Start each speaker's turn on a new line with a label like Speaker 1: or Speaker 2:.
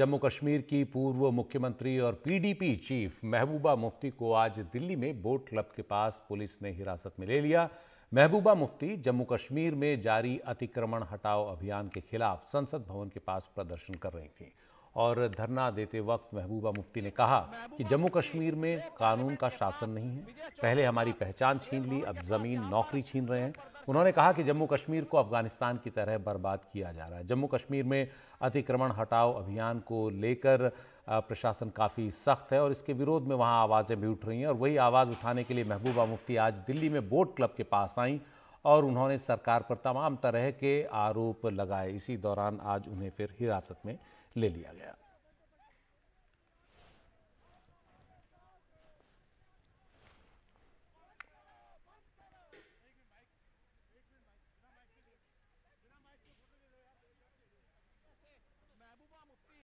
Speaker 1: जम्मू कश्मीर की पूर्व मुख्यमंत्री और पीडीपी चीफ महबूबा मुफ्ती को आज दिल्ली में बोट क्लब के पास पुलिस ने हिरासत में ले लिया महबूबा मुफ्ती जम्मू कश्मीर में जारी अतिक्रमण हटाओ अभियान के खिलाफ संसद भवन के पास प्रदर्शन कर रही थी और धरना देते वक्त महबूबा मुफ्ती ने कहा कि जम्मू कश्मीर में कानून का शासन नहीं है पहले हमारी पहचान छीन ली अब जमीन नौकरी छीन रहे हैं उन्होंने कहा कि जम्मू कश्मीर को अफगानिस्तान की तरह बर्बाद किया जा रहा है जम्मू कश्मीर में अतिक्रमण हटाओ अभियान को लेकर प्रशासन काफ़ी सख्त है और इसके विरोध में वहाँ आवाज़ें भी उठ रही हैं और वही आवाज़ उठाने के लिए महबूबा मुफ्ती आज दिल्ली में बोट क्लब के पास आईं और उन्होंने सरकार पर तमाम तरह के आरोप लगाए इसी दौरान आज उन्हें फिर हिरासत में ले लिया गया